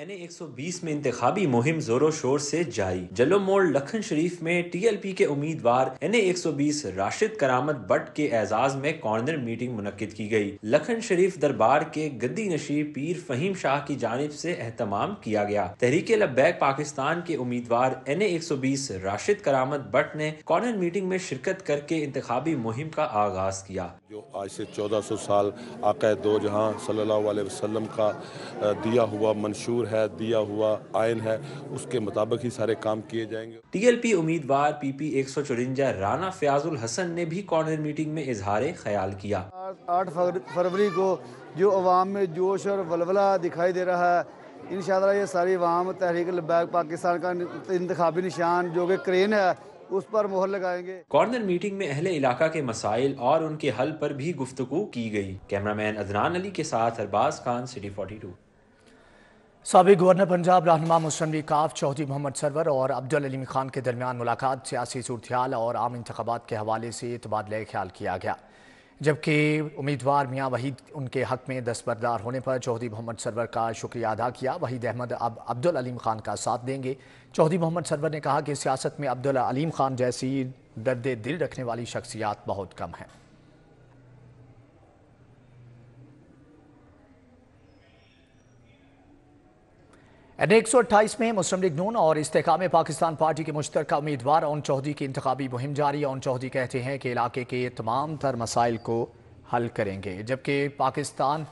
एन ए एक सौ बीस में इंतबी मुहिम जोरों शोर से जारी जलो मोड़ लखन शरीफ में टी एल पी के उम्मीदवार एन ए एक सौ बीस राशिद करामत भट्ट के एजाज में कॉर्नर मीटिंग मुनद की गई लखन शरीफ दरबार के गद्दी नशी पीर फहीम शाह की जानब से अहतमाम किया गया तहरीक लबैक पाकिस्तान के उम्मीदवार एन ए एक सौ बीस राशिद करामत भट्ट ने कॉर्नर मीटिंग में शिरकत करके इंतबी मुहिम का आगाज किया जो आज से चौदह सौ साल आका दो जहाँ सल्लाम का दिया हुआ मंशूर दस्तूर है दिया हुआ आयन है उसके मुताबिक ही सारे काम किए जाएंगे टीएलपी उम्मीदवार पीपी एक सौ चुरिंजा राना फयाजुल हसन ने भी कॉर्नर मीटिंग में इजहार ख्याल किया आठ फरवरी को जो अवाम में जोश और वलवला दिखाई दे रहा है इन ये सारी अवाम तहरीक लबैक पाकिस्तान का इंतबी निशान जो कि क्रेन है उस पर मोहर लगाएंगे कॉर्नर मीटिंग में अहले इलाका के मसाइल और उनके हल पर भी गुफ्तु की गई कैमरामैन अदनान अली के साथ अरबाज खान सिटी 42 सबक गवर्नर पंजाब रहनमा मुस्लिम लीग काफ चौधरी मोहम्मद सरवर और अब्दुल अलीम खान के दरमियान मुलाकात सियासी सूरत और आम इंतबात के हवाले से तबादला ख्याल किया गया जबकि उम्मीदवार मियाँ वहीद उनके हक में दस्तबरदार होने पर चौधरी मोहम्मद सरवर का शुक्रिया अदा किया वहीद अहमद अब अब्दुल अलीम खान का साथ देंगे चौधरी मोहम्मद सरवर ने कहा कि सियासत में अब्दुल अलीम खान जैसी दर्द दिल रखने वाली शख्सियात बहुत कम हैं एक सौ अट्ठाईस में मुस्लिम लीग नून और इस्तेकाम पाकिस्तान पार्टी के मुश्तर उम्मीदवार ओन चौधरी की इंतबी मुहिम जारी ओन चौधरी कहते हैं कि इलाके के तमाम तर मसाइल को हल करेंगे जबकि पाकिस्तान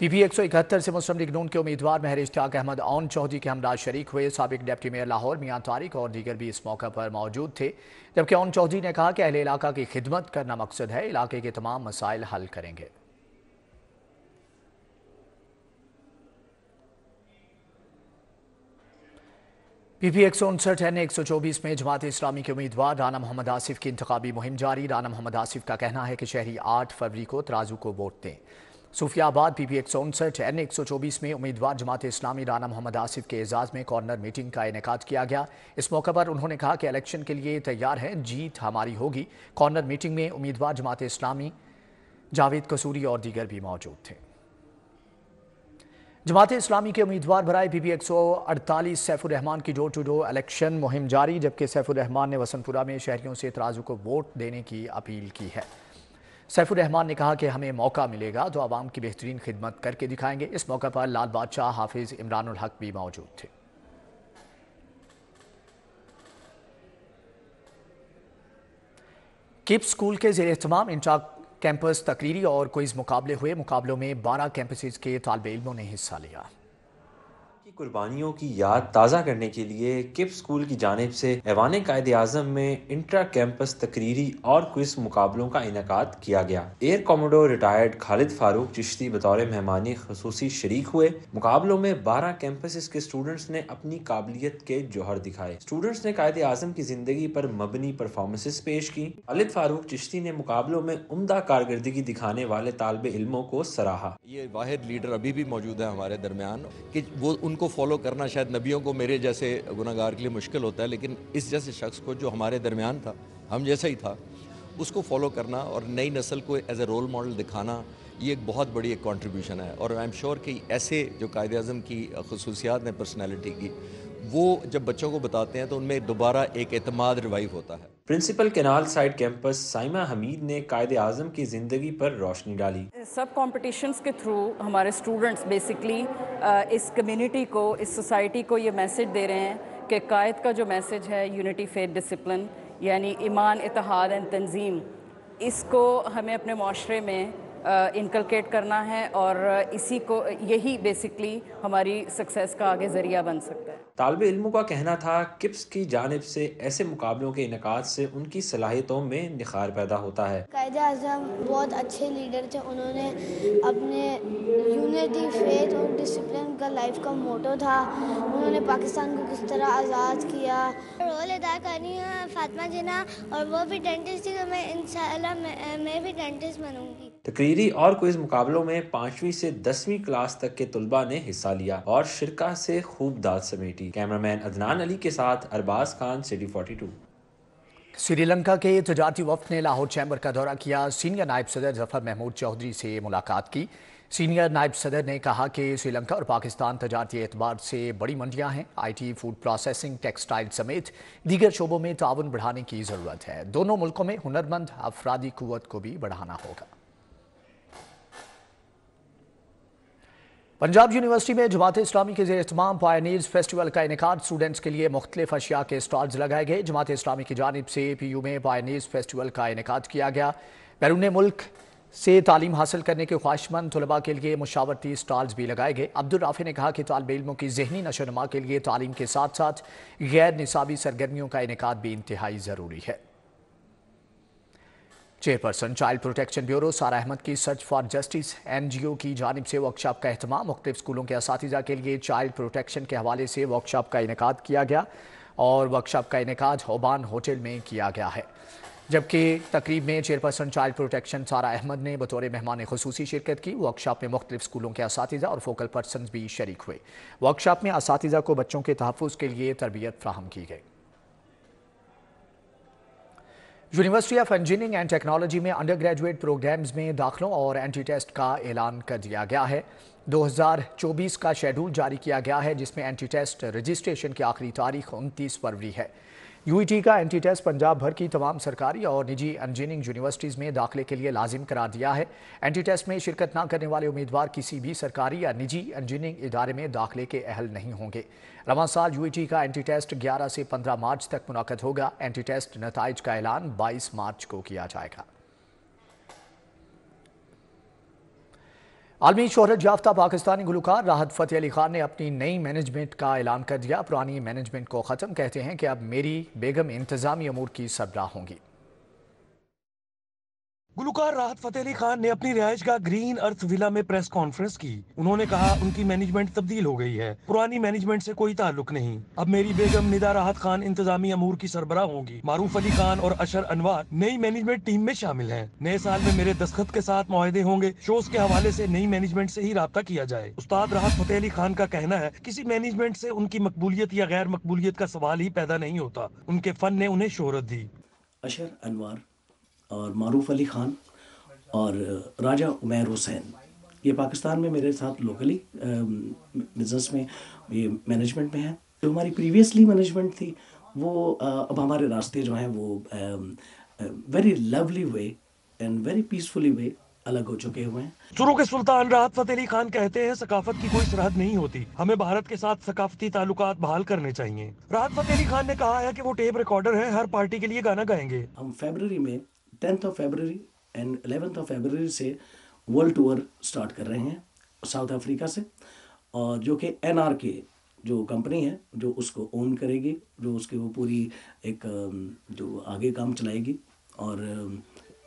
पी पी एक सौ इकहत्तर से मुस्लिम लीग नून के उम्मीदवार महर इश्ताक अहमद ओन चौधरी के हमराज शरीक हुए सबक डिप्टी मेयर लाहौर मियाँ तारिक और दीगर भी इस मौका पर मौजूद थे जबकि ओन चौधरी ने कहा कि अहले इलाका की खिदमत करना मकसद है इलाके के तमाम मसाइल हल करेंगे पीपी एक सौ उनसठ एन एक सौ चौबीस में जमात इस्लामी के उम्मीदवार राना मोहम्मद आसिफ की इंतबी मुहिम जारी राना मोहम्मद आसिफ का कहना है कि शहरी आठ फरवरी को तराजू को वोट दें सूफियाबाद पी पी एक सौ उनसठ एन एक सौ चौबीस में उम्मीदवार जमात इस्लामी राना मोहम्मद आसिफ के एजाज़ में कॉर्नर मीटिंग का इनका किया गया इस मौके पर उन्होंने कहा कि इलेक्शन के लिए तैयार हैं जीत हमारी होगी कॉर्नर मीटिंग में उम्मीदवार जमात इस्लामी जावेद कसूरी और दीगर भी मौजूद थे जमात इस्लामी के उम्मीदवार भराए पी पी एक सौ अड़तालीस सैफुररहमान की डोर टू डोर इलेक्शन मुहिम जारी जबकि सैफुररहमान ने वसनपुरा में शहरियों से तराजू को वोट देने की अपील की है सैफुररहमान ने कहा कि हमें मौका मिलेगा तो आवाम की बेहतरीन खिदमत करके दिखाएंगे इस मौके पर लाल बादशाह हाफिज़ इमरान हक भी मौजूद थे किप स्कूल के जेर इंचाक कैंपस तकरीरी और क्विज़ मुकाबले हुए मुकाबलों में 12 कैंपसेज के तालब इलमों ने हिस्सा लिया कुर्बानियों की याद ताज़ा करने के लिए किप स्कूल की जानब से ऐवान कायद अजम में इंट्रा कैंपस तकरीरी और क्विज मुकाबलों का इनका किया गया air commodore retired Khalid Farooq Chishti बतौर मेहमान खसूसी शरीक हुए मुकाबलों में बारह कैंपस के स्टूडेंट्स ने अपनी काबिलियत के जौहर दिखाए स्टूडेंट्स ने कायद अजम की जिंदगी पर मबनी परफॉर्मेंसेस पेश की खालिद फारूक चिश्ती ने मुकाबलों में उमदा कारकर्दगी दिखाने वाले तालब इलमों को सराहा ये वाहिर लीडर अभी भी मौजूद है हमारे दरमियान की वो उनको फॉलो करना शायद नबियों को मेरे जैसे गुनागार के लिए मुश्किल होता है लेकिन इस जैसे शख्स को जो हमारे दरमियान था हम जैसा ही था उसको फॉलो करना और नई नस्ल को एज ए रोल मॉडल दिखाना ये एक बहुत बड़ी एक कॉन्ट्रीब्यूशन है और आई एम श्योर कि ऐसे जो कायद अजम की खसूसियात हैं पर्सनैलिटी की वो जब बच्चों को बताते हैं तो उनमें दोबारा एक अतमाद रिवाइव होता है principal canal side campus Saima Hameed ने कायद अजम की ज़िंदगी पर रोशनी डाली सब कॉम्पिटिशन्स के थ्रू हमारे स्टूडेंट्स बेसिकली uh, इस कम्युनिटी को इस सोसाइटी को ये मैसेज दे रहे हैं कि कायद का जो मैसेज है यूनिटी फेथ डिसिप्लिन यानी ईमान इतिहाद एंड तंजीम इसको हमें अपने माशरे में इनकलकेट uh, करना है और uh, इसी को यही बेसिकली हमारी सक्सेस का आगे ज़रिया बन सकता है तालब इलमों का कहना था किप्स की जानब से ऐसे मुकाबलों के इनका से उनकी सलाहियतों में निखार पैदा होता है कायद अजम बहुत अच्छे लीडर थे उन्होंने अपने यूनिटी फेथ और डिसिप्लिन का लाइफ का मोटो था उन्होंने पाकिस्तान को किस तरह आज़ाद किया रोल अदा करनी है फातमा जना और वो भी डेंटिस्ट थी तो मैं इंशाल्लाह मैं, भी डेंटिस्ट बनूंगी तकरीरी और क्विज मुकाबलों में पांचवी से दसवीं क्लास तक के तलबा ने हिस्सा लिया और शिरका से खूब दाद समेटी कैमरामैन अदनान अली के साथ अरबाज खान सिटी 42 श्रीलंका के तजारती वफ्त ने लाहौर चैम्बर का दौरा किया सीनियर नायब सदर जफर महमूद चौधरी से मुलाकात की सीनियर नायब सदर ने कहा कि श्रीलंका और पाकिस्तान तजारती एतबार से बड़ी मंडियां हैं आईटी, फूड प्रोसेसिंग टेक्सटाइल समेत दीगर शोबों में ताउन बढ़ाने की ज़रूरत है दोनों मुल्कों में हुनरमंद अफराधी क़वत को भी बढ़ाना होगा पंजाब यूनिवर्सिटी में जमात इस्लामी के जेर तमाम पायनीर्स फेस्टिवल का इनका स्टूडेंट्स के लिए मुख्तलिफ अशिया के स्टॉल्स लगाए गए जमात इस्लामी की जानब से पी यू में पायनीर्स फेस्टिवल का इनका किया गया बैरून मुल्क से तालीम हासिल करने के ख्वाहिशमंद तलबा के लिए मुशावरती स्टॉल्स भी लगाए गए अब्दुल राफी ने कहा कि तालब इलमों की जहनी नशोनमा के लिए तालीम के साथ साथ गैर निसाबी सरगर्मियों का इनका भी इंतहाई ज़रूरी है चेयरपर्सन चाइल्ड प्रोटेक्शन ब्यूरो सारा अहमद की सर्च फॉर जस्टिस एनजीओ की जानब से वर्कशॉप का अहतमाम मुख्तु स्कूलों के इस के लिए चाइल्ड प्रोटेक्शन के हवाले से वर्कशॉप का इनका किया गया और वर्कशॉप का इनका ओबान होटल में किया गया है जबकि तकरीब में चेयरपर्सन चाइल्ड प्रोटेक्शन सारा अहमद ने बतौर मेहमान खसूसी शिरकत की वर्कशॉप में मुख्तु स्कूलों के इस और फोकल पर्सन भी शरीक हुए वर्कशॉप में इस को बच्चों के तहफ़ के लिए तरबियत फ्राहम की गई university of engineering and technology में अंडर ग्रेजुएट प्रोग्राम्स में दाखिलों और एंटी टेस्ट का ऐलान कर दिया गया है 2024 का शेड्यूल जारी किया गया है जिसमें एंटी टेस्ट रजिस्ट्रेशन की आखिरी तारीख उनतीस फरवरी है यूईटी e का एंटी टेस्ट पंजाब भर की तमाम सरकारी और निजी इंजीनियरिंग यूनिवर्सिटीज़ में दाखिले के लिए लाजिम करार दिया है एंटी टेस्ट में शिरकत न करने वाले उम्मीदवार किसी भी सरकारी या निजी इंजीनियरिंग इदारे में दाखिले के अहल नहीं होंगे रवा साल यूईटी e का एंटी टेस्ट ग्यारह से पंद्रह मार्च तक मुनद होगा एंटी टेस्ट नतज का ऐलान बाईस मार्च को किया जाएगा आलमी शहरत याफ्ता पाकिस्तानी गुलकार राहत फ़तेह अली खान ने अपनी नई मैनेजमेंट का ऐलान कर दिया पुरानी मैनेजमेंट को ख़त्म कहते हैं कि अब मेरी बेगम इंतज़ामी अमूर की सरबराह होंगी गुलकार राहत फतेह अली खान ने अपनी रिहायश का ग्रीन अर्थ विला में प्रेस कॉन्फ्रेंस की उन्होंने कहा उनकी मैनेजमेंट तब्दील हो गई है पुरानी मैनेजमेंट से कोई ताल्लुक नहीं अब मेरी बेगम निदा राहत खान इंतजामी अमूर की सरबरा होंगी मारूफ अली खान और अशर अनवार नई मैनेजमेंट टीम में शामिल है नए साल में मेरे दस्खत के साथ माहदे होंगे शोज के हवाले ऐसी नई मैनेजमेंट ऐसी ही रबता किया जाए उस्ताद राहत फतेह अली खान का कहना है किसी मैनेजमेंट ऐसी उनकी मकबूलियत या गैर मकबूलियत का सवाल ही पैदा नहीं होता उनके फन ने उन्हें शोहरत दी अशर अनवार और मारूफ अली ख़ान और राजा उमेर हुसैन ये पाकिस्तान में मेरे साथ लोकली बिज़नेस में ये मैनेजमेंट में है जो हमारी प्रीवियसली मैनेजमेंट थी वो अब हमारे रास्ते जो हैं वो very lovely way and very peacefully way अलग हो चुके हुए हैं चुरू के सुल्तान राहत फतेह अली खान कहते हैं सकाफत की कोई सरहद नहीं होती हमें भारत के साथ सकाफती ताल्लुक बहाल करने चाहिए राहत फतेह अली खान ने कहा है कि वो टेप रिकॉर्डर है हर पार्टी के लिए गाना गाएंगे हम फेबर में tenth of February and eleventh of February से वर्ल्ड टूर स्टार्ट कर रहे हैं साउथ अफ्रीका से और जो कि एन आर के जो कंपनी है जो उसको ओन करेगी जो उसकी वो पूरी एक जो आगे काम चलाएगी और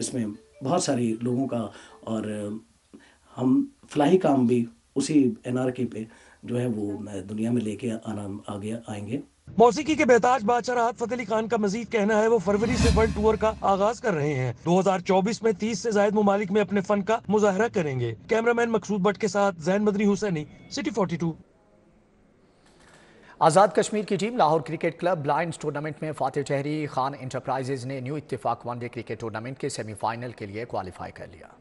इसमें बहुत सारे लोगों का और हम फ्लाही काम भी उसी एन आर के पे जो है वो दुनिया में लेके आना आगे आएंगे मौसीकी के बेताज बादशाह राहत फतेह अली खान का मजीद कहना है वो फरवरी से वर्ल्ड टूर का आगाज कर रहे हैं 2024 में 30 से जायद ममालिक में अपने फन का मुजाहरा करेंगे कैमरामैन मकसूद भट्ट के साथ जैन मदनी हुसैनी सिटी 42 आज़ाद कश्मीर की team Lahore cricket club blind tournament में फातिह चहरी खान इंटरप्राइजेज ने new Ittefaq one day cricket tournament के सेमीफाइनल के लिए क्वालिफाई कर लिया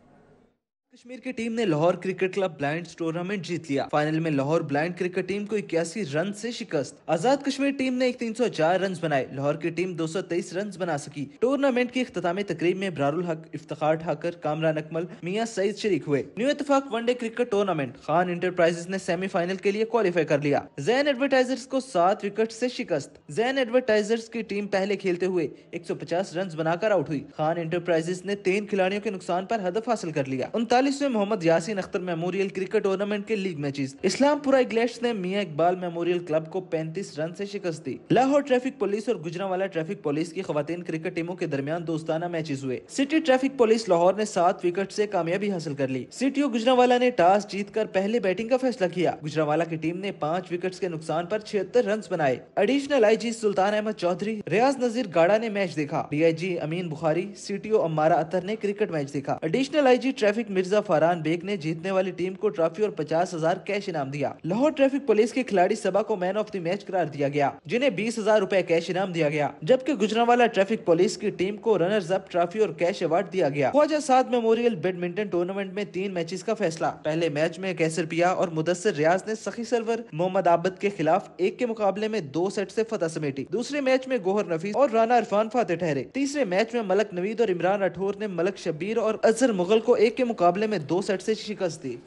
कश्मीर की टीम ने Lahore cricket club blind tournament जीत लिया फाइनल में लाहौर ब्लाइंड क्रिकेट टीम को इक्यासी रन से शिकस्त आजाद कश्मीर टीम ने एक तीन सौ चार रन बनाए लाहौर की टीम दो सौ तेईस रन बना सकी टूर्नामेंट की अख्तामी तकरीब में बरारुल हक इफ्तार ठाकर कामरान अकमल मियाँ सईद शरीक हुए new Ittefaq one day cricket tournament Khan enterprises ने सेमीफाइनल के लिए क्वालिफाई कर लिया जैन एडवर्टाइजर्स को सात विकेट ऐसी शिकस्त जैन एडवर्टाइजर्स की टीम पहले खेलते हुए एक सौ पचास रन बनाकर आउट हुई खान इंटरप्राइजेज ने तीन खिलाड़ियों के नुकसान आरोप हदफ हासिल कर लिया उनतालीस चालीसवें Mohammad Yasin Akhtar memorial cricket tournament के लीग मैचेस इस्लामपुरा इग्लैश ने मियाँ इकबाल मेमोरियल क्लब को 35 रन से शिकस्त दी लाहौर ट्रैफिक पुलिस और गुजरावाला ट्रैफिक पुलिस की खातन क्रिकेट टीमों के दरमियान दोस्ताना मैचेस हुए सिटी ट्रैफिक पुलिस लाहौर ने सात विकेट ऐसी कामयाबी हासिल कर ली सिटी और गुजरावाला ने टॉस जीत कर पहले बैटिंग का फैसला किया गुजरावाला की टीम ने पाँच विकेट के नुकसान आरोप छिहत्तर रन बनाए additional I G Sultan Ahmad Chaudhry Riaz Nazir Gada ने मैच देखा D I G Amin Bukhari C T O Ammara Athar ने क्रिकेट मैच देखा additional I G traffic Mirza Murtaza Farhan Baig ने जीतने वाली टीम को ट्रॉफी और पचास हजार कैश इनाम दिया लाहौर ट्रैफिक पुलिस के खिलाड़ी सभा को मैन ऑफ द मैच करार दिया गया जिन्हें बीस हजार रूपए कैश इनाम दिया गया जबकि गुजरावाला ट्रैफिक पुलिस की टीम को रनर्स अप ट्रॉफी और कैश अवार्ड दिया गया Khawaja Saad memorial badminton tournament में तीन मैचेस का फैसला पहले मैच में कैसर पिया और मुदसर रियाज ने सखी सरवर मोहम्मद आबद के खिलाफ एक के मुकाबले में दो सेट ऐसी फतह समेटी दूसरे मैच में गोहर नफीस और राना इरफान फाते ठहरे तीसरे मैच में मलक नवीद और इमरान राठौर ने मलक शबीर और अजहर मुगल को एक के मुकाबले मुकाबले में दो सेट से शिकस्त दी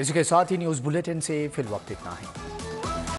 इसी के साथ ही न्यूज़ बुलेटिन से फिर वक्त इतना है